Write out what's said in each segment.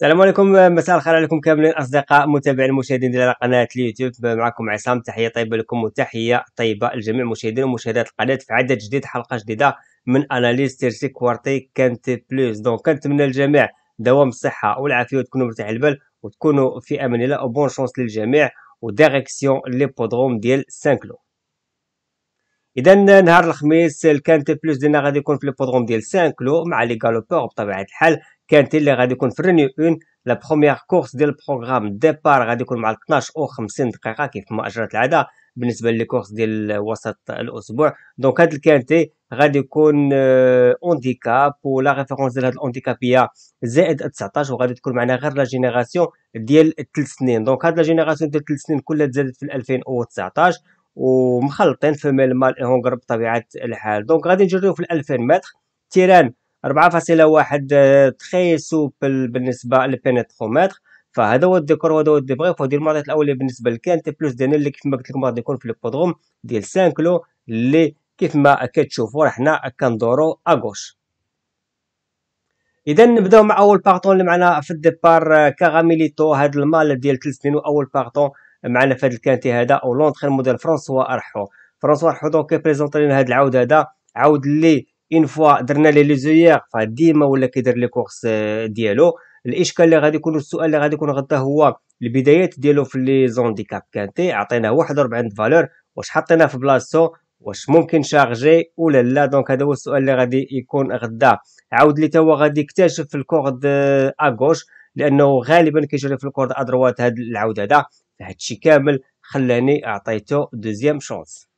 السلام عليكم مساء الخير عليكم كاملين اصدقاء متابعين المشاهدين ديال قناه اليوتيوب معكم عصام تحيه طيبه لكم وتحيه طيبه لجميع المشاهدين ومشاهدات القناه في عدد جديد حلقه جديده من اناليز تيرسي كوارتي كانت بلوس دونك كنتمنى الجميع دوام الصحه والعافيه وتكونوا مرتاح البال وتكونوا في امان الله وبون شونس للجميع وديريكسيون لي بودروم ديال سانكلو اذا نهار الخميس كانت بلوس ديالنا غادي يكون في لي بودروم ديال سانكلو مع لي غالوبور بطبيعه الحال كانت اللي غادي يكون في رينيو اون لا بروميير كورس ديال البروغرام ديبار غادي يكون مع 12 او 50 دقيقه كيف ما اجرت العاده بالنسبه للكورس ديال وسط الاسبوع دونك هاد الكانتي غادي يكون اونديكاب آه، ولا ريفيرونس ديال هاد الاونديكاب هي زائد 19 وغادي تكون معنا غير لا جينيراسيون ديال 3 سنين دونك هاد لا جينيراسيون ديال 3 سنين كلها تزادت في 2019 ومخلطين في ميل مال هونغر بطبيعه الحال دونك غادي نجريو في 2000 متر تيران 4.1 آه، تخي سوبل بالنسبه للبينيترومتر فهذا هو الديكور وهذا هو الديبريف وهذه المعطيات الاوليه بالنسبه لكانتي بلوس دينيل اللي كيف ما قلت لكم غادي يكون في البودروم ديال سانكلو اللي كيف ما كتشوفوا حنا كندورو اغوش اذا نبداو مع اول بارطون اللي معنا في الديبار آه، كاغاميليتو هاد المال ديال 3 سنين واول بارطون معنا في هاد الكانتي هذا او لونتخير موديل فرانسوا ارحو فرانسوا ارحو دونك كيبريزونطي لنا هاد العود هذا عود اللي اون فوا درنا لي ليزيير فديما ولا كيدير لي كورس آه، ديالو الاشكال اللي غادي يكون السؤال اللي غادي يكون غدا هو البدايات ديالو في لي زونديكاب كانتي عطيناه 41 فالور واش حطيناه في بلاصتو واش ممكن شارجي ولا لا دونك هذا هو السؤال اللي غادي يكون غدا عاود لي توا غادي يكتشف في الكورد اغوش آه، لانه غالبا كيجري في الكورد ادروات هاد العود هذا فهادشي كامل خلاني اعطيته دوزيام شونس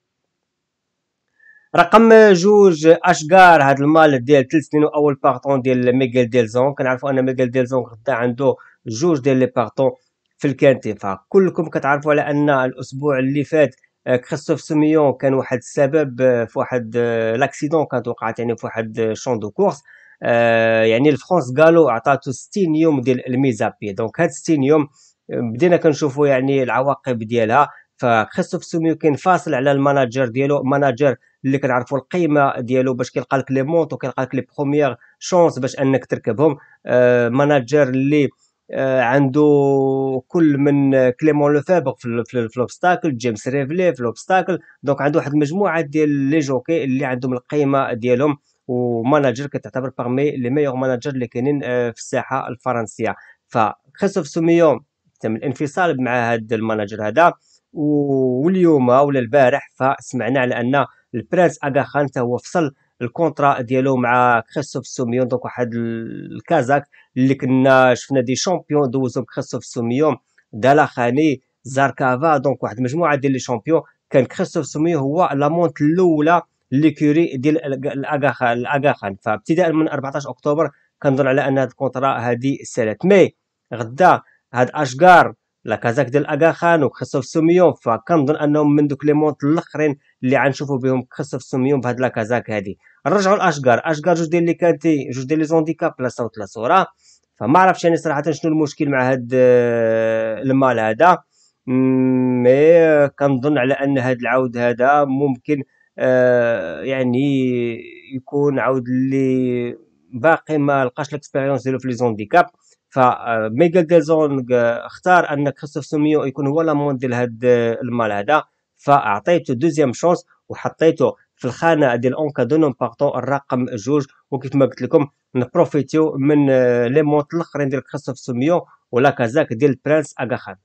رقم جوج اشكار هذا المال ديال تلت سنين واول بارطون ديال ميغيل ديلزون كنعرفوا ان ميغيل ديلزون غدا عنده جوج ديال لي بارطون في الكانتي فكلكم كتعرفوا على ان الاسبوع اللي فات آه، كريستوف سوميون كان واحد السبب آه، في واحد لاكسيدون آه، كانت وقعت يعني في واحد شون دو كورس يعني الفرونس قالوا عطاتو 60 يوم ديال الميزابي دونك هاد 60 يوم بدينا كنشوفوا يعني العواقب ديالها فكريستوف سوميون كان فاصل على المناجر ديالو مناجر اللي كنعرفوا القيمه ديالو باش كيلقى لك لي مونط وكيلقى لك لي بروميير شونس باش انك تركبهم آه ماناجر اللي آه عنده كل من آه، كليمون لو فابر في لوبستاكل جيمس ريفلي في لوبستاكل دونك عنده واحد المجموعه ديال لي جوكي اللي عندهم القيمه ديالهم وماناجر كتعتبر باغمي لي ميور ماناجر اللي كاينين آه في الساحه الفرنسيه فخيسوف سوميون تم الانفصال مع هذا الماناجر هذا واليوم ولا البارح فسمعنا على ان البرنس خان حتى هو فصل الكونترا ديالو مع كريستوف سوميون دونك واحد الكازاك اللي كنا شفنا دي شامبيون دوزهم كريستوف سوميون دالاخاني زاركافا دونك واحد المجموعه ديال لي شامبيون كان كريستوف سوميون هو لامونت الاولى لي كوري ديال الاغاخان الاغاخان فابتداء من 14 اكتوبر كنظن على ان هاد الكونترا هادي سالات مي غدا هاد اشكار لاكازاك ديال اغاخان وكريستوف سوميون فكنظن انهم من دوك لي مونت الاخرين اللي غنشوفوا بهم كريستوف سوميون بهاد لاكازاك هادي نرجعوا لاشكار اشكار جوج ديال لي كانتي جوج ديال لي زونديكاب لا صوت لا صوره فما عرفتش انا صراحه شنو المشكل مع هاد آه، المال هذا مي كنظن على ان هاد العود هذا ممكن آه، يعني يكون عود اللي باقي ما لقاش ليكسبيريونس ديالو في لي زونديكاب فميجا جازونغ آه، اختار ان كريستوف سوميو يكون هو لامون ديال هاد آه، المال هذا فاعطيته دوزيام شونس وحطيته في الخانه ديال نون بارتو الرقم جوج وكيف ما قلت لكم نبروفيتيو من آه، لي مونت الاخرين ديال كريستوف سوميو ولا كازاك ديال برانس اغاخان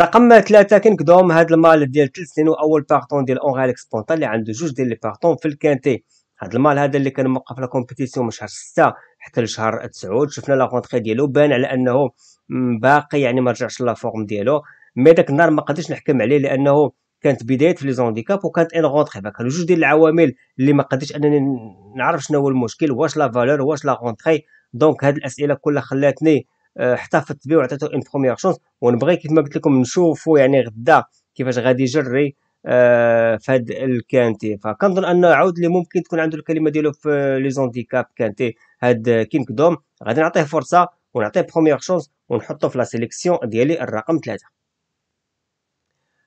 رقم ثلاثة كنكدوهم هاد المال ديال تلت سنين واول بارتون ديال اونغاليك سبونتا اللي عنده جوج ديال لي بارتون في الكانتي هاد المال هذا اللي كان موقف لا كومبيتيسيون من شهر 6 حتى لشهر تسعود شفنا لا رونتري ديالو بان على انه باقي يعني ما رجعش لا فورم ديالو مي داك النهار ما قدرتش نحكم عليه لانه كانت بدايه في لي زونديكاب وكانت ان غونتخي فكانوا جوج ديال العوامل اللي ما قدرتش انني نعرف شنو هو المشكل واش لا فالور واش لا رونتري دونك هاد الاسئله كلها خلاتني آه، احتفظت به وعطيته ان بروميير شونس ونبغي كيف ما قلت لكم نشوفوا يعني غدا كيفاش غادي يجري آه، فهاد الكانتي فكنظن ان اللي ممكن تكون عنده الكلمه ديالو في لي زونديكاب كانتي هاد كينغ دوم غادي نعطيه فرصه ونعطيه بروميير شونس ونحطه في لا سيليكسيون ديالي الرقم ثلاثة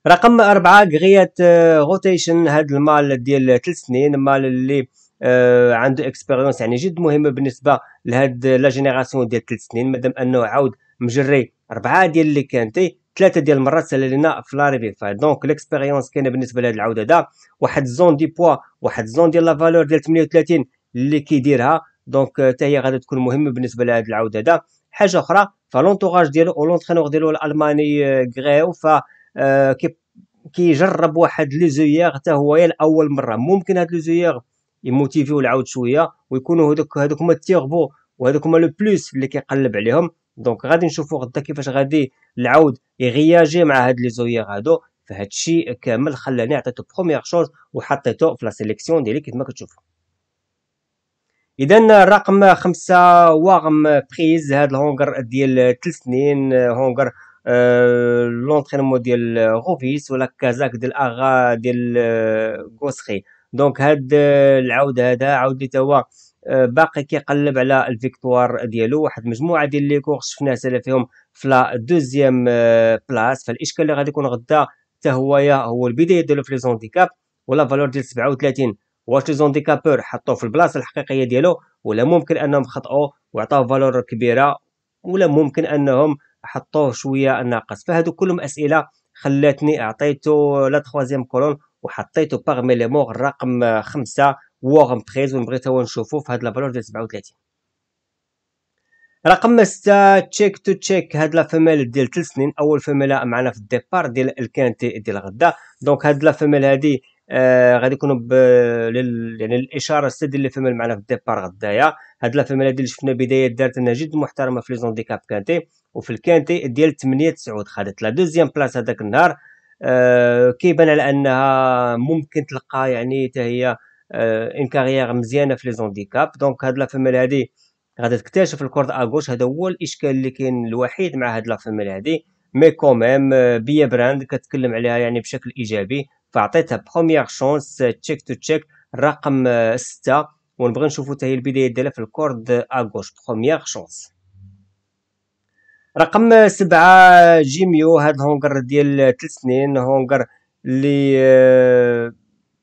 رقم أربعة كغيات آه، روتيشن هاد المال ديال ثلاث سنين مال اللي آه عنده اكسبيريونس يعني جد مهمه بالنسبه لهاد لا جينيراسيون ديال ثلاث سنين مادام انه عاود مجري اربعه ديال اللي كانتي ثلاثه ديال المرات سال لنا في لاريفي فدونك دونك ليكسبيريونس كاينه بالنسبه لهاد العوده هذا واحد زون دي بوا واحد زون ديال لا فالور ديال 38 اللي كيديرها دونك euh, حتى هي غادي تكون مهمه بالنسبه لهاد العوده هذا حاجه اخرى فلونتوراج ديالو ولونترينور ديالو الالماني غريو euh, ف euh, كيجرب واحد لي زوييغ حتى هو لاول مره ممكن هاد لي زوييغ يموتيفيو العود شويه ويكونوا هذوك هذوك هما التيربو وهذوك هما لو بلوس اللي كيقلب عليهم دونك غادي نشوفوا غدا كيفاش غادي العود يغياجي مع هاد لي زوير هادو فهاد الشيء كامل خلاني عطيته بروميير شوز وحطيته في لا سيليكسيون ديالي كيف ما كتشوفوا اذا الرقم خمسة واغم بريز هاد الهونغر ديال 3 سنين هونغر أه لونترينمون ديال غوفيس ولا كازاك ديال اغا ديال غوسخي آه، دونك هاد آه، العود هذا عاود لي توا آه، باقي كيقلب على الفيكتوار ديالو واحد مجموعه ديال لي كورس شفناه سالا فيهم في لا دوزيام آه، بلاص فالاشكال اللي غادي يكون غدا حتى هو هو البدايه ديالو في لي زونديكاب ولا فالور ديال 37 واش لي زونديكابور حطوه في البلاصه الحقيقيه ديالو ولا ممكن انهم خطاوا وعطاوه فالور كبيره ولا ممكن انهم حطوه شويه ناقص فهادو كلهم اسئله خلاتني اعطيته لا تخوازيام كولون وحطيته باغمي لي مور رقم خمسة وورم بريز ونبغي تا هو نشوفو في هاد لافالور ديال 37 رقم ستة تشيك تو تشيك هاد لا فيميل ديال 3 سنين اول فيميل معنا في الديبار ديال الكانتي ديال غدا دونك هاد لا فيميل هادي آه غادي يكونوا يعني الاشاره سته ديال فيميل معنا في الديبار غدايا هاد لا فيميل هادي اللي شفنا بدايه دارت انها جد محترمه في لي زونديكاب كانتي وفي الكانتي ديال 8 9 خدت لا دوزيام بلاص هذاك النهار آه كيبان على انها ممكن تلقى يعني حتى هي اون آه، كارير مزيانه في لي زونديكاب دونك هاد لا فيميل هادي غادي تكتشف الكورد اغوش هذا هو الاشكال اللي كاين الوحيد مع هاد لا فيميل هادي مي كوميم آه، بيا براند كتكلم عليها يعني بشكل ايجابي فعطيتها بروميير شونس تشيك تو تشيك رقم آه، ستة ونبغي نشوفو حتى هي البدايه ديالها في الكورد اغوش بروميير شونس رقم سبعة جيميو هاد الهونغر ديال تلت سنين هونغر اللي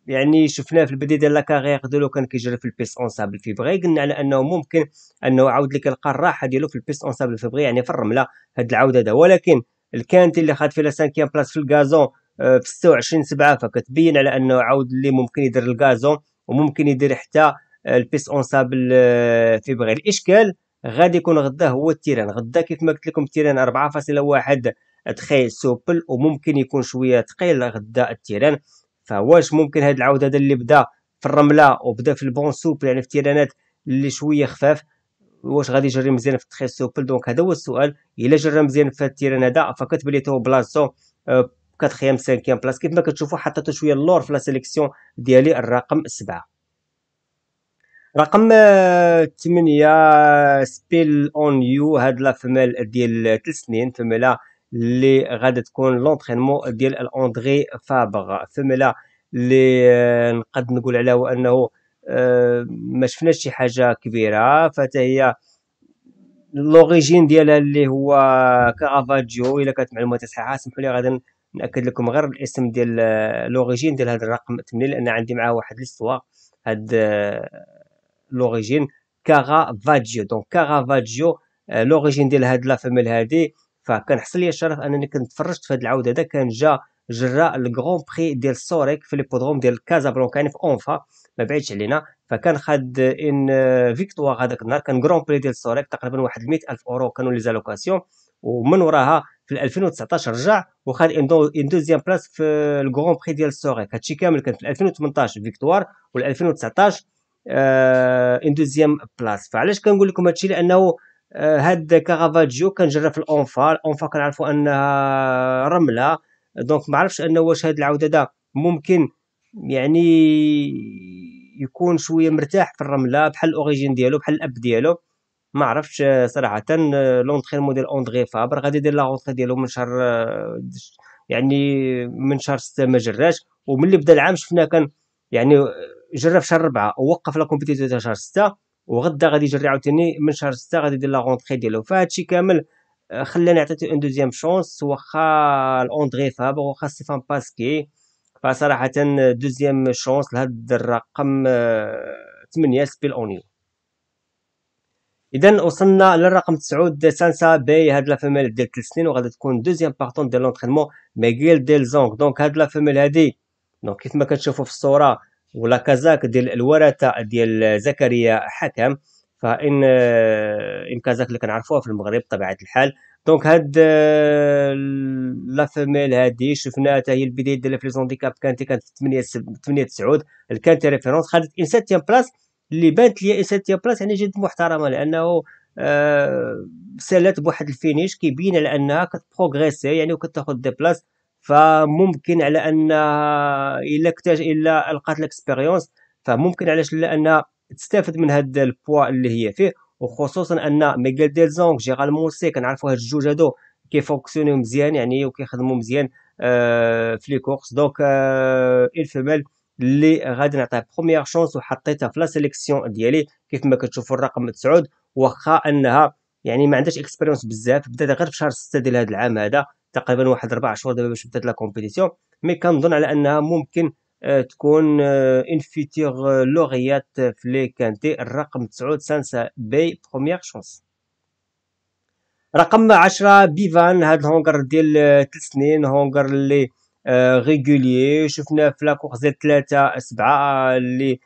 يعني شفناه في البدايه ديال لاكارير ديالو كان كيجري في البيس اونسابل فيبغي قلنا على انه ممكن انه عاود لك يلقى الراحه ديالو في البيس اونسابل فيبغي يعني في الرمله هاد العوده هذا ولكن الكانتي اللي خد في لا سانكيام بلاس في الكازون آه، في 26 7 فكتبين على انه عاود اللي ممكن يدير الكازون وممكن يدير حتى آه، البيس اونسابل آه، فيبغي الاشكال غادي يكون غدا هو التيران غدا كيف ما قلت لكم التيران 4.1 تخيل سوبل وممكن يكون شويه ثقيل غدا التيران فواش ممكن هاد العود هذا اللي بدا في الرمله وبدا في البون سوبل يعني في تيرانات اللي شويه خفاف واش غادي يجري مزيان في التخي سوبل دونك هذا هو السؤال الا جرى مزيان في التيران هذا لي تو بلاصتو كاتخيام سانكيام بلاص كيف ما كتشوفوا حطيتو شويه اللور في لا سيليكسيون ديالي الرقم سبعة رقم ثمانية سبيل اون يو هاد لا فمال ديال ثلاث سنين آه اللي غادي تكون لونترينمون ديال اندري فابغ فملا اللي نقد نقول عليه انه آه، ما شفناش شي حاجه كبيره فتا هي لوريجين ديالها اللي هو كافاجيو الا كانت معلومات صحيحه سمحوا لي غادي ناكد لكم غير الاسم ديال آه، لوريجين ديال هذا الرقم 8 لان عندي معاه واحد ليستوار هاد آه، لوريجين كارافاجيو دونك كارافاجيو لوريجين ديال هاد لا فاميل هادي فكان حصل لي الشرف انني كنت تفرجت في هذا العود هذا كان جا جراء الكرون بري ديال سوريك في ليبودروم ديال كازا كازابلانكا يعني في اونفا ما بعيدش علينا فكان خد ان فيكتوار هذاك النهار كان كرون بري ديال سوريك تقريبا واحد 100 الف اورو كانوا لي زالوكاسيون ومن وراها في 2019 رجع وخد ان دوزيام بلاس في الكرون بري ديال سوريك هادشي كامل كان في 2018 فيكتوار و 2019 ان دوزيام بلاس فعلاش كنقول لكم هادشي لانه هاد آه، كارافاجيو كنجرب في الانفا الانفا كنعرفوا انها رمله دونك ما عرفتش انه واش هاد العود هذا ممكن يعني يكون شويه مرتاح في الرمله بحال الاوريجين ديالو بحال الاب ديالو ما عرفتش آه، صراحه لونترينمون ديال اوندغي فابر غادي يدير لا رونتري ديالو من شهر آه، يعني من شهر 6 ما جراش وملي بدا العام شفناه كان يعني جرب شهر 4 ووقف لا كومبيتيتور شهر 6 وغدا غادي يجري عاوتاني من شهر 6 غادي يدير لا غونطري ديالو فهادشي كامل آه، خلاني عطيتو اون دوزيام شونس واخا الاندري فابر واخا ستيفان باسكي فصراحه دوزيام شونس لهاد الرقم 8 سبيل اونيو اذا وصلنا للرقم 9 سانسا باي هاد لا فاميل ديال 3 سنين وغادي تكون دوزيام بارتون ديال لونترينمون ميغيل ديل زونغ دونك هاد لا فاميل هادي دونك كيف ما كتشوفوا في الصوره ولاكازاك ديال الورثه ديال زكريا حكم فان ان آه، كازاك اللي كنعرفوها في المغرب بطبيعه الحال دونك هاد آه، لا فيميل هادي شفناها حتى هي البدايه ديالها في دي كاب كانت كانت في 8 8 9 كانت ريفيرونس خدت ان سيتيام بلاس اللي بانت لي ان سيتيام بلاس يعني جد محترمه لانه آه، سالات بواحد الفينيش كيبين على انها كتبروغريسي يعني وكتاخذ دي بلاس فممكن على ان الا كتاج الا القات ليكسبيريونس فممكن علاش لا ان تستافد من هاد البوا اللي هي فيه وخصوصا ان ميغيل ديل زونغ جيرال موسي كنعرفوا هاد الجوج هادو كيفونكسيونيو مزيان يعني وكيخدموا مزيان آه في لي كورس دونك آه الفيمال اللي غادي نعطيه بروميير شونس وحطيتها في لا سيليكسيون ديالي كيف ما كتشوفوا الرقم 9 واخا انها يعني ما عندهاش اكسبيريونس بزاف بدات غير في شهر 6 ديال هذا العام هذا تقريبا واحد اربع شهور دابا باش بدات لا كومبيتيسيون مي كنظن على انها ممكن آه، تكون اون فيتيغ لوغيات في لي كانتي الرقم 9 سانسا بي بروميير شونس رقم 10 بيفان هاد الهونغر ديال 3 آه، سنين هونغر اللي ريغولي آه، شفناه في لاكور ديال 3 7 اللي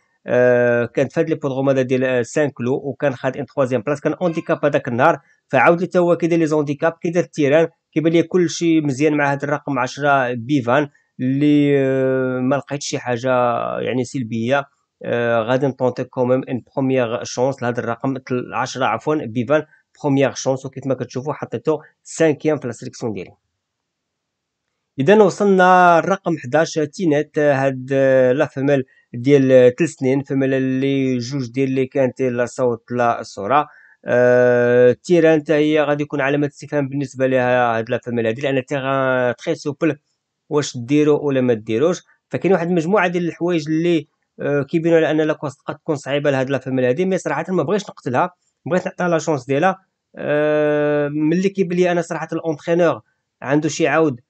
كانت فهاد لي بودروم هذا ديال سان كلو وكان خاد ان 3 بلاص كان اونديكاب هذاك النهار فعاود تا هو كيدير لي زونديكاب كيدير التيران كيبان لي كلشي مزيان مع هذا الرقم 10 بيفان اللي آه، ما لقيت شي حاجه يعني سلبيه آه، غادي نطونتي كوميم ان بروميير شونس لهذا الرقم 10 عفوا بيفان بروميير شونس وكيف ما كتشوفوا حطيته سانكيام في السيليكسيون ديالي اذا وصلنا الرقم 11 تينات آه، هاد لا فمال ديال 3 سنين فمال اللي جوج ديال اللي كانت لا صوت لا صوره آه التيران حتى هي غادي يكون علامه استفهام بالنسبه لها هاد لافاميل هادي لان تيغان تري سوبل واش ديرو ولا ما ديروش فكاين واحد المجموعه ديال الحوايج اللي آه كيبينوا على ان لاكوست قد تكون صعيبه لهاد لافاميل هادي مي صراحه ما بغيتش نقتلها بغيت نعطيها لا شونس ديالها آه ملي كيبان لي انا صراحه الاونترينور عنده شي عاود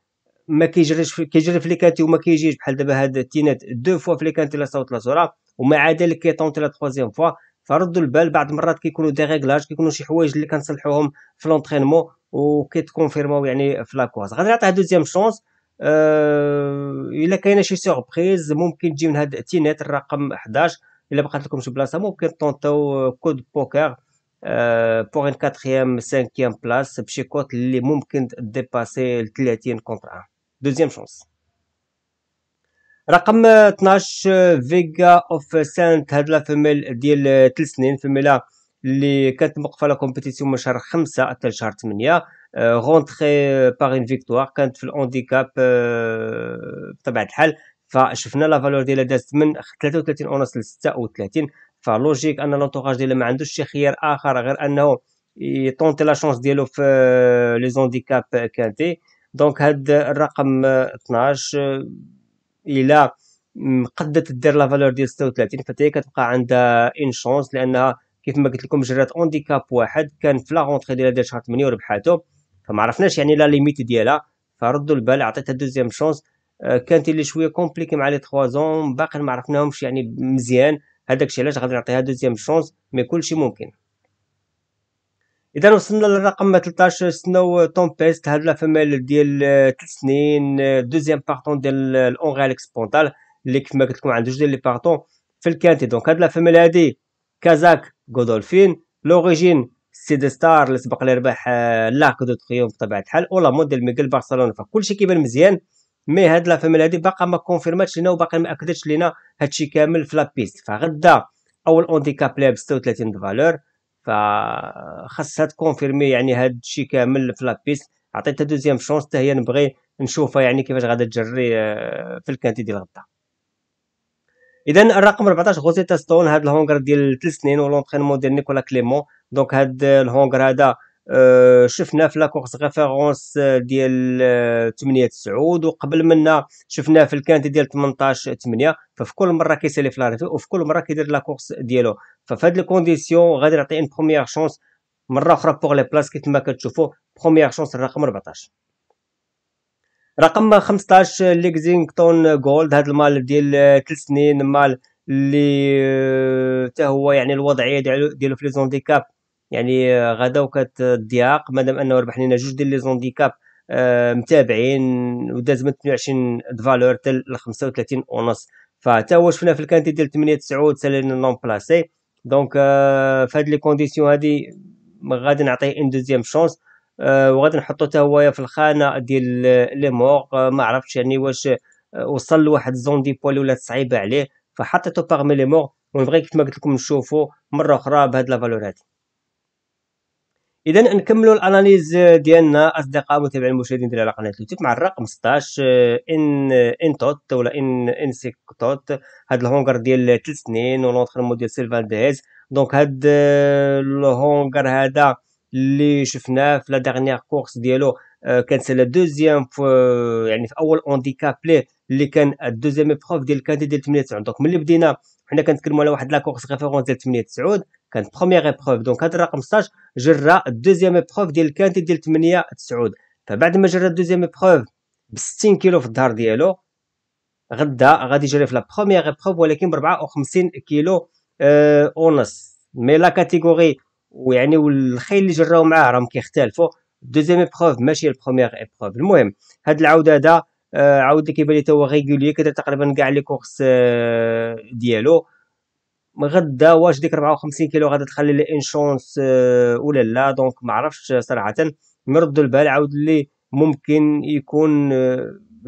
ما كيجريش كيجري في ليكانتي وما كيجيش بحال دابا هاد التينات دو فوا في ليكانتي لا صوت لا سورا ومع ذلك كيطونتي لا تخوازيام فوا فردوا البال بعض المرات كيكونوا دي ريغلاج كيكونوا شي حوايج اللي كنصلحوهم في لونترينمون وكيتكونفيرماو يعني في غادي نعطيها دوزيام شونس أه... الا كاينه شي سوربريز ممكن تجي من هاد تينيت الرقم 11 الا بقات لكم شي بلاصه ممكن طونطاو كود بوكر بوغ ان كاتريام سانكيام بلاص بشي كوت اللي ممكن ديباسي 30 كونتر 1 دوزيام شونس رقم 12 فيغا اوف سانت هاد لا فيميل ديال 3 آه، سنين فيميلا اللي كانت موقفه لا كومبيتيسيون من شهر 5 حتى شهر 8 غونتري باغ ان فيكتوار كانت في الاونديكاب آه، بطبيعه الحال فشفنا لا فالور ديالها دازت من 33 اونص ل 36 فلوجيك ان لونتوراج ديالها ما عندوش شي خيار اخر غير انه يطونتي لا شونس ديالو في لي آه، زونديكاب كانتي دونك هاد الرقم 12 الى قدت دير لا فالور ديال 36 فهي كتبقى عندها ان شونس لانها كيف ما قلت لكم جرات اونديكاب واحد كان في لا رونتري ديالها ديال شهر 8 وربحاتو فما عرفناش يعني لا ليميت ديالها فردوا البال عطيتها دوزيام آه، شونس كانت اللي شويه كومبليكي مع لي 3 زون باقي ما عرفناهمش يعني مزيان هذاك الشيء علاش غادي نعطيها دوزيام شونس مي كلشي ممكن اذا وصلنا للرقم 13 سنو تومبيست هاد لافيميل ديال 3 سنين دوزيام بارتون ديال الاونغال اكسبونتال اللي كما قلت لكم عنده جوج ديال لي بارتون في الكانتي دونك هاد لافيميل هادي كازاك غودولفين لوريجين سي دي ستار اللي سبق لي ربح آه، لاك دو تريوم بطبيعه الحال ولا موديل ميغيل برشلونه فكلشي كيبان مزيان مي هاد لافيميل هادي باقا ما كونفيرماتش لينا وباقي ما اكدتش لينا هادشي كامل في لابيست فغدا اول اونديكاب لعب 36 فالور فخاصها تكونفيرمي يعني هاد الشيء كامل في لابيست عطيتها دوزيام شونس حتى هي نبغي نشوفها يعني كيفاش غادا تجري آه، في الكانتي ديال غدا اذا الرقم 14 غوزيتا ستون هاد الهونغر ديال 3 سنين ولونترينمون ديال نيكولا كليمون دونك هاد الهونغر هذا شفنا آه، شفناه في لاكورس ريفيرونس آه، ديال 8 9 وقبل منا شفناه في الكانتي ديال 18 8 ففي كل مره كيسالي في لاريفي وفي كل مره كيدير لاكورس ديالو ففي هاد الكونديسيون غادي نعطي ان بروميير شونس مره اخرى بوغ لي بلاص كيف ما كتشوفوا بروميير شونس الرقم 14 رقم 15 ليكزينغتون جولد هاد المال ديال 3 سنين مال اللي حتى آه، هو يعني الوضعيه ديالو ديالو في لي زونديكاب يعني آه، غدا وكتضياق مادام انه ربح لنا جوج ديال لي زونديكاب آه، متابعين وداز من 22 دفالور حتى ل 35 ونص فتا هو شفنا في الكانتي ديال 8 9 سالينا نون بلاسي دونك euh, في هاد لي كونديسيون هادي غادي نعطيه ان دوزيام شونس وغادي نحطو حتى هويا في الخانه ديال لي مور آه، ما عرفتش يعني واش آه، وصل لواحد زون دي بوال ولا صعيبه عليه فحطيتو باغمي لي مور اون فري كيف ما قلت لكم نشوفو مره اخرى بهاد لا فالور هادي اذا نكملوا الاناليز ديالنا اصدقاء متابعين المشاهدين ديال على قناه اليوتيوب مع الرقم 16 آه، ان آه، ان توت ولا ان ان توت هاد الهونغر ديال 3 سنين ولونترينمون ديال سيلفان ديز دونك هاد آه، الهونغر هذا اللي شفناه في لا ديرنيير كورس ديالو كانت سي لا دوزيام يعني في اول اونديكاب ليه اللي كان الدوزيام بروف ديال كانتي ديال 98 دونك ملي بدينا حنا كنتكلموا على واحد لاكورس ريفيرونس ديال 8 9 كانت بروميير ايبروف دونك هذا الرقم 16 جرى الدوزيام ايبروف ديال الكانتي ديال 8 9 فبعد ما جرى الدوزيام ايبروف ب 60 كيلو في الظهر ديالو غدا غادي يجري في لا بروميير ايبروف ولكن ب 54 كيلو أه ونص مي لا كاتيجوري ويعني والخيل اللي جراو معاه راهم كيختلفوا دوزيام ايبروف ماشي البروميير ايبروف المهم هاد العوده هذا آه، عاود عاود كيبان لي تا هو ريغولي كيدير تقريبا كاع لي كورس آه، ديالو غدا واش ديك 54 كيلو غادي تخلي لي ان آه، شونس ولا لا دونك ما عرفتش صراحه نرد البال عاود لي ممكن يكون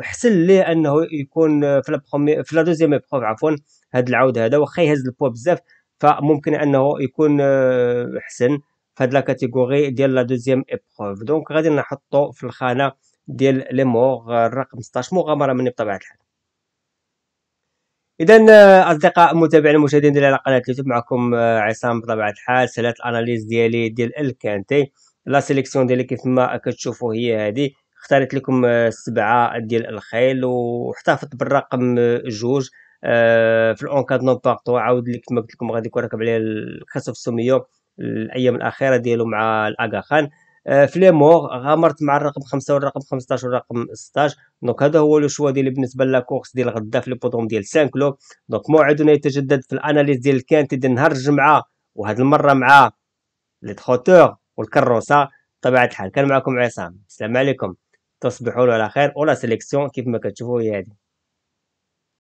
حسن ليه انه يكون في لا بخومي في لا دوزيام بروف عفوا هاد العود هذا واخا يهز البوا بزاف فممكن انه يكون حسن في هاد لا كاتيجوري ديال لا دوزيام ايبخوف دونك غادي نحطو في الخانه ديال لي مور الرقم 16 مغامره مني بطبيعه الحال اذا آه، اصدقاء المتابعين المشاهدين ديال على قناه اليوتيوب معكم آه، عصام بطبيعه الحال سلات الاناليز ديالي ديال الكانتي لا سيليكسيون ديالي كيف ما كتشوفوا هي هذه اختاريت لكم آه، السبعه ديال الخيل واحتفظت بالرقم جوج في الانكادنون بارتو عاود لك كما قلت لكم غادي يكون راكب عليه الخسف السميه الايام الاخيره ديالو مع الاغاخان آه، فليمور غامرت مع الرقم 5 والرقم 15 والرقم 16 دونك هذا هو لو شوا ديالي بالنسبه لاكورس ديال غدا في البودوم ديال 5 دونك موعدنا يتجدد في الاناليز ديال الكانتي ديال نهار الجمعه وهذه المره مع لي تروتور والكروسه بطبيعه الحال كان معكم عصام السلام عليكم تصبحوا على خير ولا سيليكسيون كيف ما كتشوفوا هي هذه